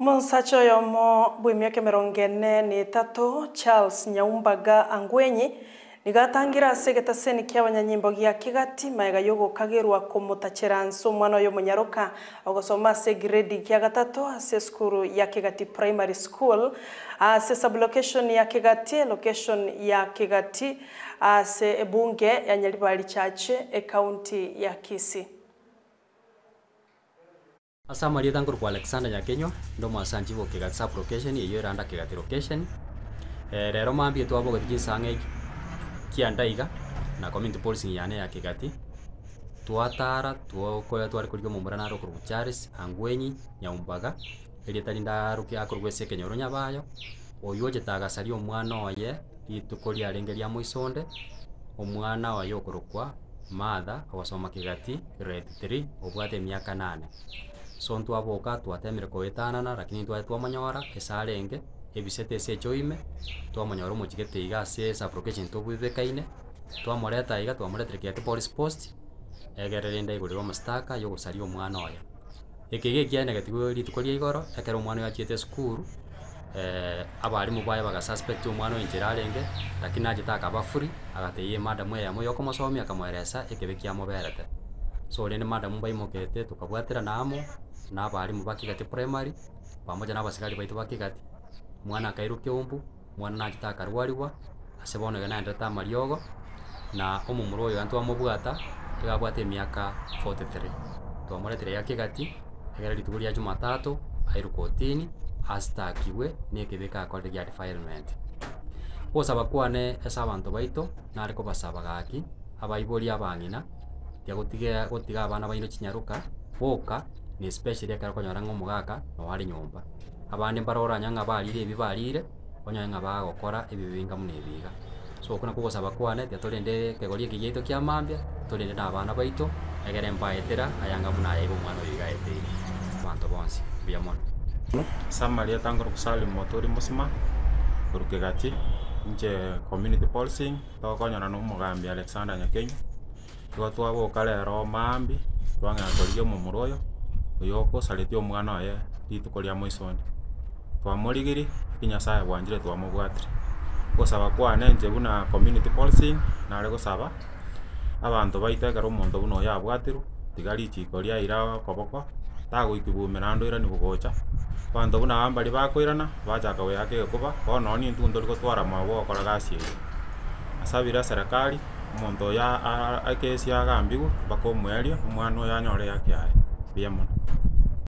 Monsacho yomo bwimioke mirongo ine ni itatu Charles Nyaumbaga Angwenyi nigatangira segeta seni kia abanyanyimbo gia kigati maega yo gukagirwa kumutakira nso mwana uyu munyaruka ogosoma se grade gia gatatu ase skuru ya kigati primary school ase sublocation ya kigati location ya kigati ase ebunge ya nyaribari chache county ya kisi asa marieta kwa Alexander Nyakenywa ndomo asa nchibo kigatsa application eyo eranda kigati location eh rero mambie twabogethi sange kia ndaiga na community policing yane ya kigati twatara twokoya twarikorigia mumura naro korwa Charles Angwenyi Nyaumbaga erieta rinda rukia akorwese kenyoro nyabayo oyo ojetagacaria omwana oye rituko riarenge muisonde moisonde omwana oyo okorokwa Martha ogosoma kigati grade 3 obwate miaka nane so ntwaboka twatemire koetanana lakini twa twamanyora esare ebisete ase echoime twamonyora omochigete iga ase esa application tobwebekaine twamoreta iga twamoretire kiake police post egerere endaigorirwe mastaka yogosaria omwana oyo eke iga rituko ria igoro ekero omwana oyo achiete esukuru eh abarimu baye bagasuspect omwana oyo nchera arenge lakini nachete akaba free agateye madamu koma somi akamweresa ekebe kiamoberete so rende madamu mokete tukabwatira namo na abarimu baki gate primary pamoja na abasikari baitu gate mwana akairu kiumbu mwana nachete akarwariwa ase bono iga naendete amariogo na omomura oyo antwa mobwata igabwata miaka 43 twamoretire ya kigati egera rituko ria jumatatu airu kotini asitakiwe nikithika according ya defilement gusaba kwane esaba abanto baito nari kubasabaga aki abaibori abang'ina tia gutiga gutiga abana baino chinyaruka boka ni especially akara konyora ng'omogaka nowari nyomba abandi mbaroranya ng'a barire ebi barire onyoe ng'a bagokora ebibinga muna ebiga so okuna kogosaba kwane tia torende kegori eki giaito kia mambia torende na abana baito egere mbaetera ayanga muna aega omwana oyo igaeteire abanto bonsi mbuya mono Samaria etangura kusalimu motori musima kuruga nje community policing tokonyana na omogambi Alexander Nyakenyo igo twaboka lero maambi twang'ea korigia omomura oyo oyo okosaretia omwana oye rituko ria moisoni twamorigirie eki nyasaye bwanchire twamobwatire gosaba kwane nenje buna community policing nare gosaba abanto baito ekero omonto buna oyo tigali tiga richiko ira koboko tagoikubumirana ndoira nigugucha kwanto buna ambari bakwirana bachaka weyakige kuba koonoonia ntuntu rigutwara mwao gogokora gasi iyo asabira serikali omonto oyo akesia agambiwa mpaka omweria omwana oyo anyore yakiaye mbuya mono